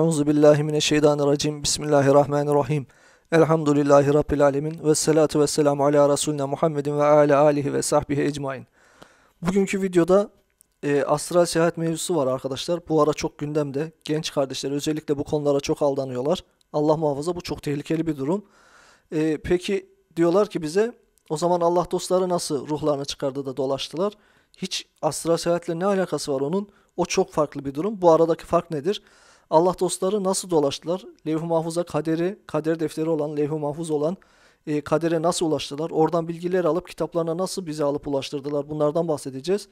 Euzu billahi mineşşeytanirracim. Bismillahirrahmanirrahim. Elhamdülillahi rabbil alamin ve salatu vesselam ala resulina Muhammedin ve ala alihi ve sahbihi ecmaîn. Bugünkü videoda e, astral seyahat mevzusu var arkadaşlar. Bu ara çok gündemde. Genç kardeşler özellikle bu konulara çok aldanıyorlar. Allah muhafaza bu çok tehlikeli bir durum. E, peki diyorlar ki bize o zaman Allah dostları nasıl ruhlarını çıkardı da dolaştılar? Hiç astral seyahatle ne alakası var onun? O çok farklı bir durum. Bu aradaki fark nedir? Allah dostları nasıl dolaştılar? Levh-i Mahfuz'a kaderi, kader defteri olan, Levh-i Mahfuz olan e, kadere nasıl ulaştılar? Oradan bilgiler alıp kitaplarına nasıl bize alıp ulaştırdılar? Bunlardan bahsedeceğiz.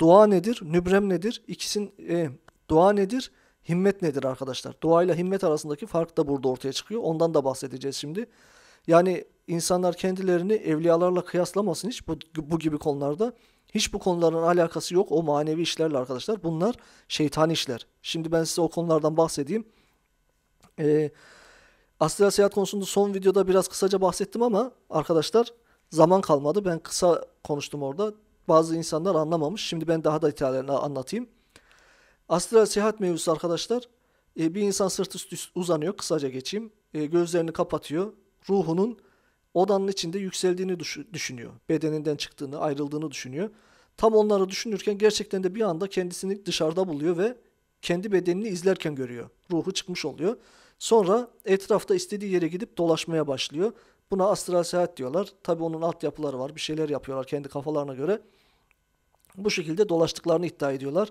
Dua nedir? Nübrem nedir? İkisinin e, dua nedir? Himmet nedir arkadaşlar? Dua ile himmet arasındaki fark da burada ortaya çıkıyor. Ondan da bahsedeceğiz şimdi. Yani insanlar kendilerini evliyalarla kıyaslamasın hiç bu, bu gibi konularda. Hiç bu konuların alakası yok o manevi işlerle arkadaşlar. Bunlar şeytani işler. Şimdi ben size o konulardan bahsedeyim. Ee, astral seyahat konusunda son videoda biraz kısaca bahsettim ama arkadaşlar zaman kalmadı. Ben kısa konuştum orada. Bazı insanlar anlamamış. Şimdi ben daha da detaylarını anlatayım. Astral seyahat mevzusu arkadaşlar. Ee, bir insan sırt üstü uzanıyor. Kısaca geçeyim. Ee, gözlerini kapatıyor. Ruhunun odanın içinde yükseldiğini düşünüyor. Bedeninden çıktığını, ayrıldığını düşünüyor. Tam onları düşünürken gerçekten de bir anda kendisini dışarıda buluyor ve kendi bedenini izlerken görüyor. Ruhu çıkmış oluyor. Sonra etrafta istediği yere gidip dolaşmaya başlıyor. Buna astral seyahat diyorlar. Tabi onun altyapıları var. Bir şeyler yapıyorlar kendi kafalarına göre. Bu şekilde dolaştıklarını iddia ediyorlar.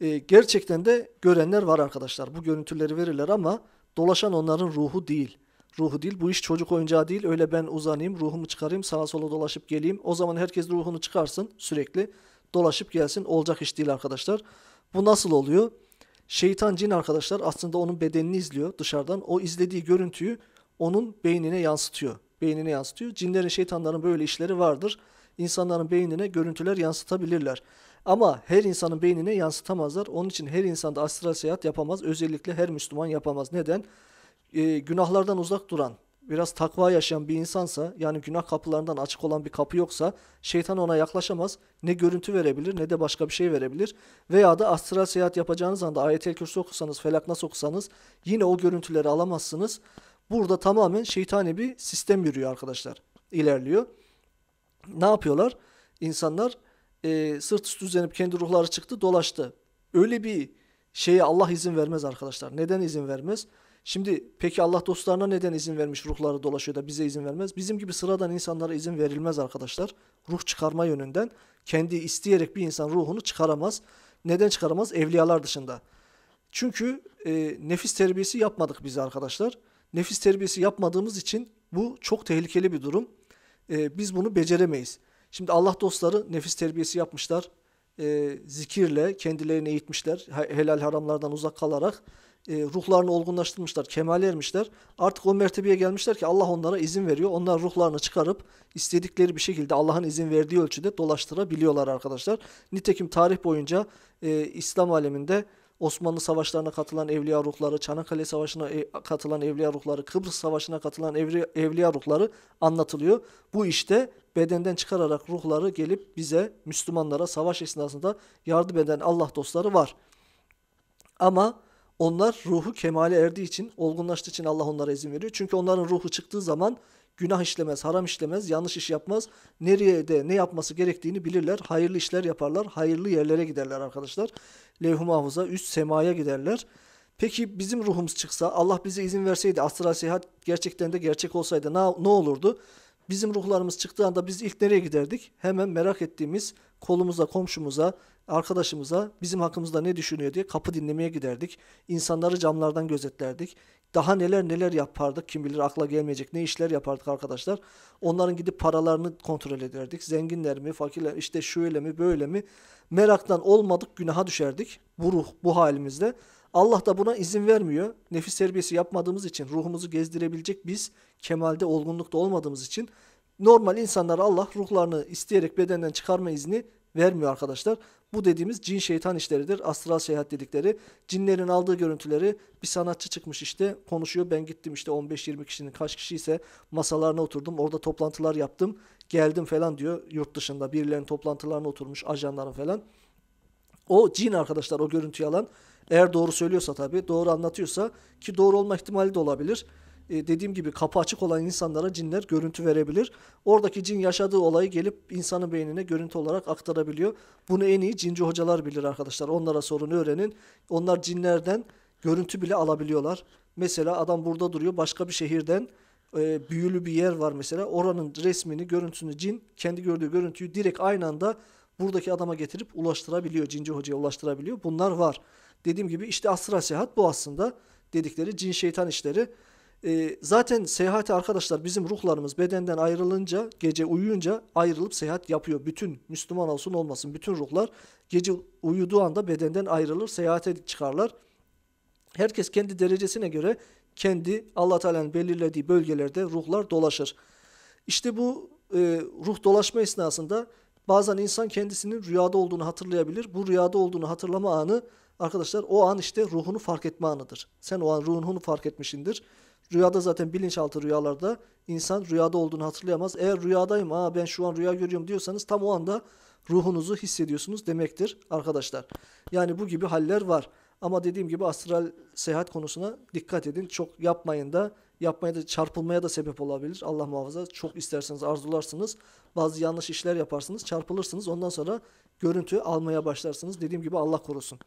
Ee, gerçekten de görenler var arkadaşlar. Bu görüntüleri verirler ama dolaşan onların ruhu değil ruhu değil. Bu iş çocuk oyuncağı değil. Öyle ben uzanayım, ruhumu çıkarayım, sağa sola dolaşıp geleyim. O zaman herkes ruhunu çıkarsın sürekli. Dolaşıp gelsin. Olacak iş değil arkadaşlar. Bu nasıl oluyor? Şeytan cin arkadaşlar aslında onun bedenini izliyor dışarıdan. O izlediği görüntüyü onun beynine yansıtıyor. Beynine yansıtıyor. Cinlerin, şeytanların böyle işleri vardır. İnsanların beynine görüntüler yansıtabilirler. Ama her insanın beynine yansıtamazlar. Onun için her insan da astral seyahat yapamaz. Özellikle her Müslüman yapamaz. Neden? e, günahlardan uzak duran, biraz takva yaşayan bir insansa, yani günah kapılarından açık olan bir kapı yoksa şeytan ona yaklaşamaz. Ne görüntü verebilir ne de başka bir şey verebilir. Veya da astral seyahat yapacağınız anda ayet-el kürsü okusanız, felak nasıl okusanız yine o görüntüleri alamazsınız. Burada tamamen şeytani bir sistem yürüyor arkadaşlar. İlerliyor. Ne yapıyorlar? İnsanlar e, sırt üstü düzenip kendi ruhları çıktı dolaştı. Öyle bir şeye Allah izin vermez arkadaşlar. Neden izin vermez? Şimdi peki Allah dostlarına neden izin vermiş ruhları dolaşıyor da bize izin vermez? Bizim gibi sıradan insanlara izin verilmez arkadaşlar. Ruh çıkarma yönünden kendi isteyerek bir insan ruhunu çıkaramaz. Neden çıkaramaz? Evliyalar dışında. Çünkü e, nefis terbiyesi yapmadık biz arkadaşlar. Nefis terbiyesi yapmadığımız için bu çok tehlikeli bir durum. E, biz bunu beceremeyiz. Şimdi Allah dostları nefis terbiyesi yapmışlar. E, zikirle kendilerini eğitmişler. Helal haramlardan uzak kalarak e, ruhlarını olgunlaştırmışlar, kemale ermişler. Artık o mertebeye gelmişler ki Allah onlara izin veriyor. Onlar ruhlarını çıkarıp istedikleri bir şekilde Allah'ın izin verdiği ölçüde dolaştırabiliyorlar arkadaşlar. Nitekim tarih boyunca e, İslam aleminde Osmanlı savaşlarına katılan evliya ruhları, Çanakkale savaşına e, katılan evliya ruhları, Kıbrıs savaşına katılan evri, evliya ruhları anlatılıyor. Bu işte bedenden çıkararak ruhları gelip bize Müslümanlara savaş esnasında yardım eden Allah dostları var. Ama onlar ruhu kemale erdiği için, olgunlaştığı için Allah onlara izin veriyor. Çünkü onların ruhu çıktığı zaman günah işlemez, haram işlemez, yanlış iş yapmaz. Nereye de ne yapması gerektiğini bilirler. Hayırlı işler yaparlar. Hayırlı yerlere giderler arkadaşlar. Levh-i mahfuza, üst semaya giderler. Peki bizim ruhumuz çıksa, Allah bize izin verseydi, astral seyahat gerçekten de gerçek olsaydı ne, ne olurdu? Bizim ruhlarımız çıktığı anda biz ilk nereye giderdik? Hemen merak ettiğimiz kolumuza, komşumuza, arkadaşımıza bizim hakkımızda ne düşünüyor diye kapı dinlemeye giderdik. İnsanları camlardan gözetlerdik. Daha neler neler yapardık kim bilir akla gelmeyecek ne işler yapardık arkadaşlar. Onların gidip paralarını kontrol ederdik. Zenginler mi, fakirler işte şöyle mi, böyle mi? Meraktan olmadık günaha düşerdik bu ruh, bu halimizde. Allah da buna izin vermiyor. Nefis terbiyesi yapmadığımız için, ruhumuzu gezdirebilecek biz kemalde, olgunlukta olmadığımız için normal insanlara Allah ruhlarını isteyerek bedenden çıkarma izni vermiyor arkadaşlar. Bu dediğimiz cin şeytan işleridir. Astral seyahat dedikleri. Cinlerin aldığı görüntüleri bir sanatçı çıkmış işte konuşuyor. Ben gittim işte 15-20 kişinin kaç kişi ise masalarına oturdum. Orada toplantılar yaptım. Geldim falan diyor yurt dışında. Birilerinin toplantılarına oturmuş ajanların falan. O cin arkadaşlar o görüntüyü alan eğer doğru söylüyorsa tabii doğru anlatıyorsa ki doğru olma ihtimali de olabilir. E, dediğim gibi kapı açık olan insanlara cinler görüntü verebilir. Oradaki cin yaşadığı olayı gelip insanın beynine görüntü olarak aktarabiliyor. Bunu en iyi cinci hocalar bilir arkadaşlar. Onlara sorun öğrenin. Onlar cinlerden görüntü bile alabiliyorlar. Mesela adam burada duruyor başka bir şehirden e, büyülü bir yer var mesela. Oranın resmini, görüntüsünü cin kendi gördüğü görüntüyü direkt aynı anda buradaki adama getirip ulaştırabiliyor. Cinci hocaya ulaştırabiliyor. Bunlar var. Dediğim gibi işte astral seyahat bu aslında dedikleri cin şeytan işleri. E, zaten seyahati arkadaşlar bizim ruhlarımız bedenden ayrılınca, gece uyuyunca ayrılıp seyahat yapıyor. Bütün Müslüman olsun olmasın bütün ruhlar gece uyuduğu anda bedenden ayrılır, seyahate çıkarlar. Herkes kendi derecesine göre kendi Allah Teala'nın belirlediği bölgelerde ruhlar dolaşır. İşte bu e, ruh dolaşma esnasında bazen insan kendisinin rüyada olduğunu hatırlayabilir. Bu rüyada olduğunu hatırlama anı arkadaşlar o an işte ruhunu fark etme anıdır. Sen o an ruhunu fark etmişindir. Rüyada zaten bilinçaltı rüyalarda insan rüyada olduğunu hatırlayamaz. Eğer rüyadayım, aa ben şu an rüya görüyorum diyorsanız tam o anda ruhunuzu hissediyorsunuz demektir arkadaşlar. Yani bu gibi haller var. Ama dediğim gibi astral seyahat konusuna dikkat edin. Çok yapmayın da yapmaya da çarpılmaya da sebep olabilir. Allah muhafaza çok isterseniz arzularsınız. Bazı yanlış işler yaparsınız. Çarpılırsınız. Ondan sonra görüntü almaya başlarsınız. Dediğim gibi Allah korusun.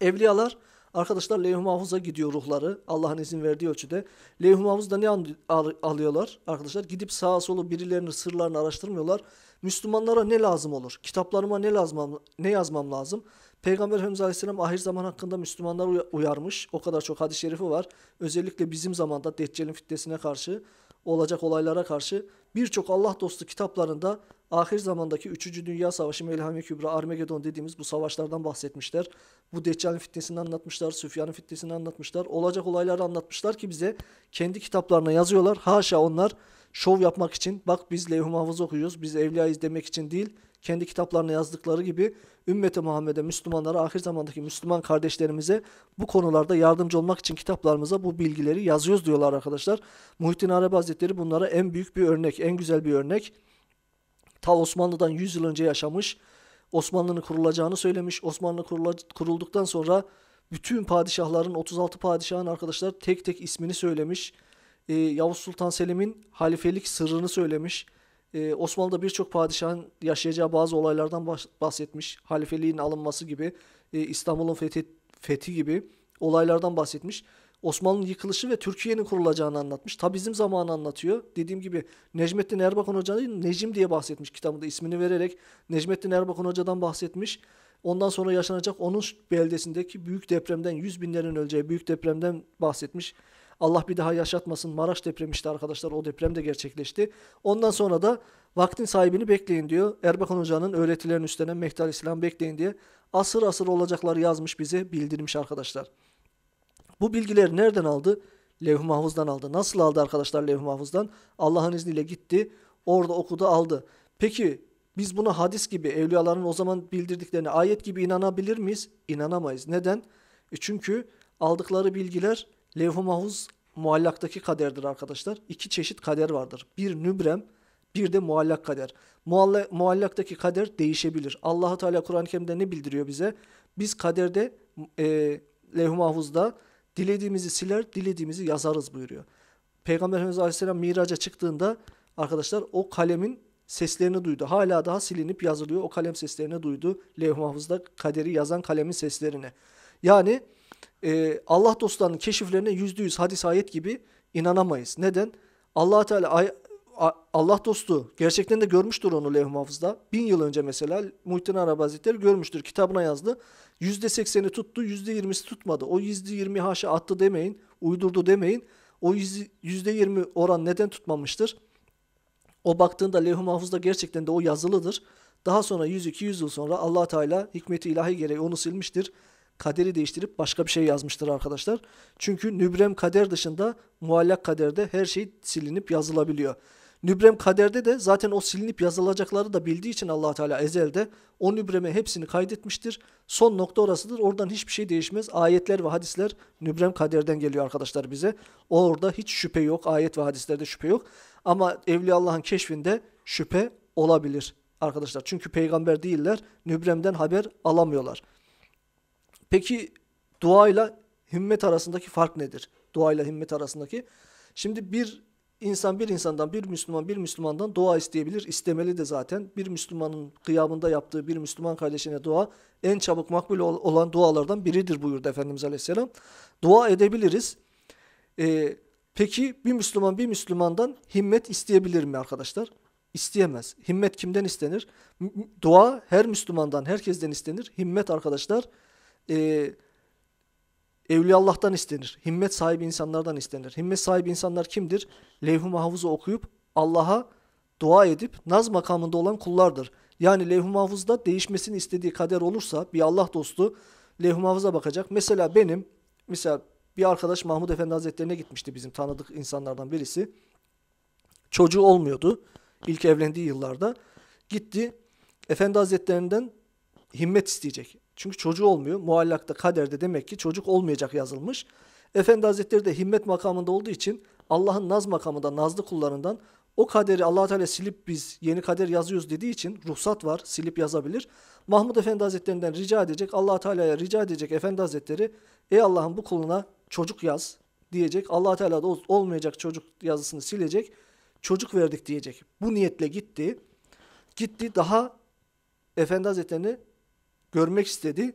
Evliyalar Arkadaşlar levh mahfuza gidiyor ruhları Allah'ın izin verdiği ölçüde. levh mahfuzda ne alıyorlar arkadaşlar? Gidip sağa solu birilerinin sırlarını araştırmıyorlar. Müslümanlara ne lazım olur? Kitaplarıma ne lazım ne yazmam lazım? Peygamber Efendimiz Aleyhisselam ahir zaman hakkında Müslümanlar uyarmış. O kadar çok hadis-i şerifi var. Özellikle bizim zamanda Deccal'in fitnesine karşı olacak olaylara karşı birçok Allah dostu kitaplarında ahir zamandaki 3. Dünya Savaşı, Melhame Kübra, Armagedon dediğimiz bu savaşlardan bahsetmişler. Bu Deccal'in fitnesini anlatmışlar, Süfyan'ın fitnesini anlatmışlar. Olacak olayları anlatmışlar ki bize kendi kitaplarına yazıyorlar. Haşa onlar şov yapmak için bak biz levh-i okuyoruz, biz evliyayız demek için değil kendi kitaplarına yazdıkları gibi ümmeti Muhammed'e, Müslümanlara, ahir zamandaki Müslüman kardeşlerimize bu konularda yardımcı olmak için kitaplarımıza bu bilgileri yazıyoruz diyorlar arkadaşlar. Muhittin Arabi Hazretleri bunlara en büyük bir örnek, en güzel bir örnek. Ta Osmanlı'dan 100 yıl önce yaşamış, Osmanlı'nın kurulacağını söylemiş. Osmanlı kurulduktan sonra bütün padişahların, 36 padişahın arkadaşlar tek tek ismini söylemiş. Ee, Yavuz Sultan Selim'in halifelik sırrını söylemiş e, Osmanlı'da birçok padişahın yaşayacağı bazı olaylardan bahsetmiş. Halifeliğin alınması gibi, e, İstanbul'un fethi, fethi gibi olaylardan bahsetmiş. Osmanlı'nın yıkılışı ve Türkiye'nin kurulacağını anlatmış. Tabi bizim zamanı anlatıyor. Dediğim gibi Necmettin Erbakan Hoca'nın Necim diye bahsetmiş kitabında ismini vererek. Necmettin Erbakan Hoca'dan bahsetmiş. Ondan sonra yaşanacak onun beldesindeki büyük depremden, yüz binlerin öleceği büyük depremden bahsetmiş. Allah bir daha yaşatmasın. Maraş depremi işte arkadaşlar o deprem de gerçekleşti. Ondan sonra da vaktin sahibini bekleyin diyor. Erbakan Hoca'nın öğretilerini üstlenen Mehtal İslam bekleyin diye asır asır olacakları yazmış bize bildirmiş arkadaşlar. Bu bilgileri nereden aldı? Levh-i Mahfuz'dan aldı. Nasıl aldı arkadaşlar Levh-i Mahfuz'dan? Allah'ın izniyle gitti. Orada okudu aldı. Peki biz buna hadis gibi evliyaların o zaman bildirdiklerine ayet gibi inanabilir miyiz? İnanamayız. Neden? E çünkü aldıkları bilgiler Levh-i Mahfuz muallaktaki kaderdir arkadaşlar. İki çeşit kader vardır. Bir nübrem, bir de muallak kader. Mualla, muallaktaki kader değişebilir. Allahu Teala Kur'an-ı Kerim'de ne bildiriyor bize? Biz kaderde e, levh-i mahfuzda dilediğimizi siler, dilediğimizi yazarız buyuruyor. Peygamber Efendimiz Aleyhisselam miraca çıktığında arkadaşlar o kalemin seslerini duydu. Hala daha silinip yazılıyor. O kalem seslerini duydu. Levh-i mahfuzda kaderi yazan kalemin seslerini Yani e, Allah dostlarının keşiflerine yüzde yüz hadis ayet gibi inanamayız. Neden? allah Teala Allah dostu gerçekten de görmüştür onu levh hafızda. Bin yıl önce mesela Muhittin Arabi Hazretleri görmüştür. Kitabına yazdı. Yüzde sekseni tuttu, yüzde yirmisi tutmadı. O yüzde yirmi haşa attı demeyin, uydurdu demeyin. O yüzde yirmi oran neden tutmamıştır? O baktığında levh-i mahfuzda gerçekten de o yazılıdır. Daha sonra 100-200 yıl sonra allah Teala hikmeti ilahi gereği onu silmiştir kaderi değiştirip başka bir şey yazmıştır arkadaşlar. Çünkü nübrem kader dışında muallak kaderde her şey silinip yazılabiliyor. Nübrem kaderde de zaten o silinip yazılacakları da bildiği için allah Teala ezelde o nübreme hepsini kaydetmiştir. Son nokta orasıdır. Oradan hiçbir şey değişmez. Ayetler ve hadisler nübrem kaderden geliyor arkadaşlar bize. Orada hiç şüphe yok. Ayet ve hadislerde şüphe yok. Ama Evliya Allah'ın keşfinde şüphe olabilir arkadaşlar. Çünkü peygamber değiller. Nübremden haber alamıyorlar. Peki duayla himmet arasındaki fark nedir? Duayla himmet arasındaki. Şimdi bir insan bir insandan, bir Müslüman bir Müslümandan dua isteyebilir, istemeli de zaten. Bir Müslümanın kıyabında yaptığı bir Müslüman kardeşine dua en çabuk makbul olan dualardan biridir buyurdu Efendimiz Aleyhisselam. Dua edebiliriz. Ee, peki bir Müslüman bir Müslümandan himmet isteyebilir mi arkadaşlar? İsteyemez. Himmet kimden istenir? Dua her Müslümandan, herkesten istenir. Himmet arkadaşlar e, Evliyallah'tan istenir. Himmet sahibi insanlardan istenir. Himmet sahibi insanlar kimdir? Levh-i Mahfuz'u okuyup Allah'a dua edip naz makamında olan kullardır. Yani levh-i mahfuzda değişmesini istediği kader olursa bir Allah dostu levh-i mahfuza bakacak. Mesela benim, mesela bir arkadaş Mahmud Efendi Hazretlerine gitmişti bizim tanıdık insanlardan birisi. Çocuğu olmuyordu ilk evlendiği yıllarda. Gitti Efendi Hazretlerinden himmet isteyecek. Çünkü çocuğu olmuyor. Muallakta kaderde demek ki çocuk olmayacak yazılmış. Efendi Hazretleri de himmet makamında olduğu için Allah'ın naz makamında nazlı kullarından o kaderi allah Teala silip biz yeni kader yazıyoruz dediği için ruhsat var silip yazabilir. Mahmud Efendi Hazretlerinden rica edecek allah Teala'ya rica edecek Efendi Hazretleri ey Allah'ım bu kuluna çocuk yaz diyecek. allah Teala da olmayacak çocuk yazısını silecek. Çocuk verdik diyecek. Bu niyetle gitti. Gitti daha Efendi Hazretlerini görmek istedi.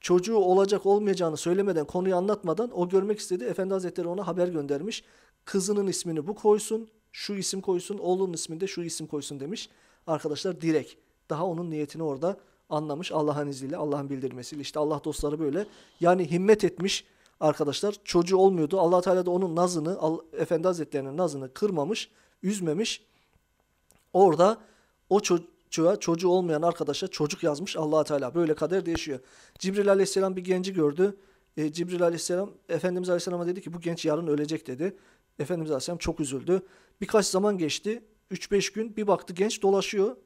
Çocuğu olacak olmayacağını söylemeden, konuyu anlatmadan o görmek istedi. Efendi Hazretleri ona haber göndermiş. Kızının ismini bu koysun, şu isim koysun, oğlunun ismini de şu isim koysun demiş. Arkadaşlar direkt daha onun niyetini orada anlamış Allah'ın izniyle, Allah'ın bildirmesiyle. İşte Allah dostları böyle. Yani himmet etmiş arkadaşlar. Çocuğu olmuyordu. allah Teala da onun nazını, Efendi Hazretlerinin nazını kırmamış, üzmemiş. Orada o ço- çocuğa çocuğu olmayan arkadaşa çocuk yazmış allah Teala. Böyle kader değişiyor. Cibril aleyhisselam bir genci gördü. E, Cibril aleyhisselam Efendimiz aleyhisselama dedi ki bu genç yarın ölecek dedi. Efendimiz aleyhisselam çok üzüldü. Birkaç zaman geçti. 3-5 gün bir baktı genç dolaşıyor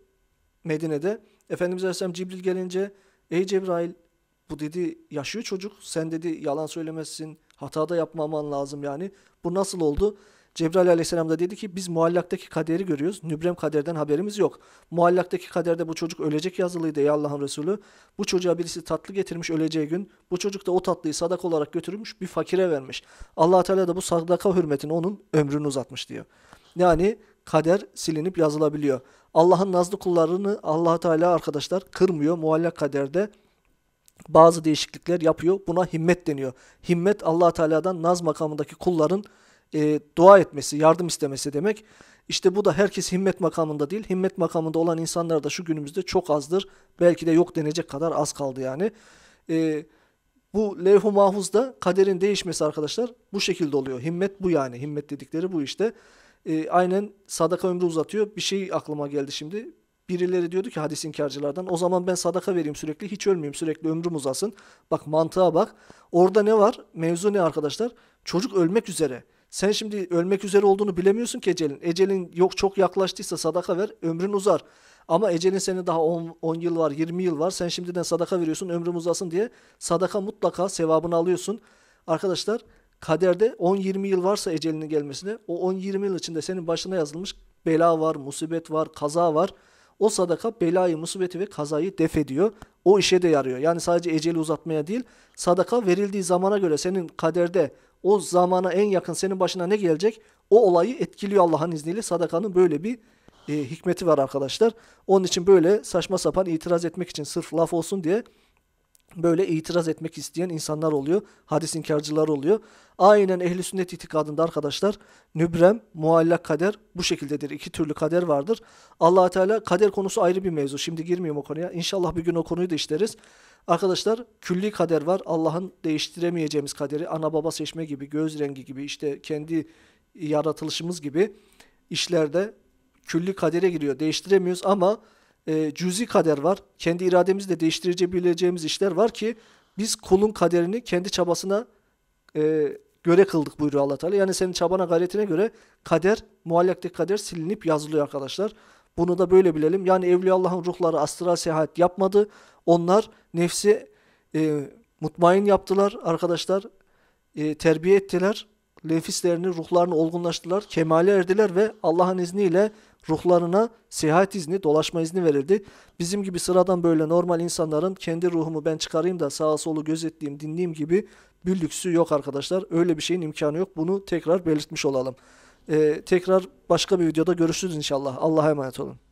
Medine'de. Efendimiz aleyhisselam Cibril gelince ey Cebrail bu dedi yaşıyor çocuk. Sen dedi yalan söylemezsin. da yapmaman lazım yani. Bu nasıl oldu? Cebrail aleyhisselam da dedi ki biz muallaktaki kaderi görüyoruz. Nübrem kaderden haberimiz yok. Muallaktaki kaderde bu çocuk ölecek yazılıydı ey Allah'ın Resulü. Bu çocuğa birisi tatlı getirmiş öleceği gün. Bu çocuk da o tatlıyı sadaka olarak götürmüş bir fakire vermiş. allah Teala da bu sadaka hürmetini onun ömrünü uzatmış diyor. Yani kader silinip yazılabiliyor. Allah'ın nazlı kullarını allah Teala arkadaşlar kırmıyor. Muallak kaderde bazı değişiklikler yapıyor. Buna himmet deniyor. Himmet allah Teala'dan naz makamındaki kulların e, dua etmesi, yardım istemesi demek. İşte bu da herkes himmet makamında değil. Himmet makamında olan insanlar da şu günümüzde çok azdır. Belki de yok denecek kadar az kaldı yani. E, bu levh-u mahfuzda kaderin değişmesi arkadaşlar bu şekilde oluyor. Himmet bu yani. Himmet dedikleri bu işte. E, aynen sadaka ömrü uzatıyor. Bir şey aklıma geldi şimdi. Birileri diyordu ki hadis inkarcılardan o zaman ben sadaka vereyim sürekli hiç ölmeyeyim sürekli ömrüm uzasın. Bak mantığa bak. Orada ne var? Mevzu ne arkadaşlar? Çocuk ölmek üzere. Sen şimdi ölmek üzere olduğunu bilemiyorsun ki ecelin. Ecelin yok çok yaklaştıysa sadaka ver ömrün uzar. Ama ecelin seni daha 10, yıl var 20 yıl var sen şimdiden sadaka veriyorsun ömrüm uzasın diye sadaka mutlaka sevabını alıyorsun. Arkadaşlar kaderde 10-20 yıl varsa ecelinin gelmesine o 10-20 yıl içinde senin başına yazılmış bela var, musibet var, kaza var. O sadaka belayı, musibeti ve kazayı def ediyor. O işe de yarıyor. Yani sadece eceli uzatmaya değil, sadaka verildiği zamana göre senin kaderde o zamana en yakın senin başına ne gelecek? O olayı etkiliyor Allah'ın izniyle. Sadakanın böyle bir e, hikmeti var arkadaşlar. Onun için böyle saçma sapan itiraz etmek için sırf laf olsun diye böyle itiraz etmek isteyen insanlar oluyor. Hadis inkarcılar oluyor. Aynen ehli sünnet itikadında arkadaşlar nübrem, muallak kader bu şekildedir. İki türlü kader vardır. allah Teala kader konusu ayrı bir mevzu. Şimdi girmiyorum o konuya. İnşallah bir gün o konuyu da işleriz. Arkadaşlar külli kader var. Allah'ın değiştiremeyeceğimiz kaderi. Ana baba seçme gibi, göz rengi gibi, işte kendi yaratılışımız gibi işlerde külli kadere giriyor. Değiştiremiyoruz ama e, cüzi kader var. Kendi irademizle değiştirebileceğimiz işler var ki biz kulun kaderini kendi çabasına e, göre kıldık buyuruyor allah Teala. Yani senin çabana gayretine göre kader, muallaktaki kader silinip yazılıyor arkadaşlar. Bunu da böyle bilelim. Yani Evliya Allah'ın ruhları astral seyahat yapmadı. Onlar nefsi e, mutmain yaptılar arkadaşlar. E, terbiye ettiler. Nefislerini, ruhlarını olgunlaştılar. Kemale erdiler ve Allah'ın izniyle ruhlarına seyahat izni, dolaşma izni verildi. Bizim gibi sıradan böyle normal insanların kendi ruhumu ben çıkarayım da sağa solu gözetleyeyim, dinleyeyim gibi bir lüksü yok arkadaşlar. Öyle bir şeyin imkanı yok. Bunu tekrar belirtmiş olalım. Ee, tekrar başka bir videoda görüşürüz inşallah. Allah'a emanet olun.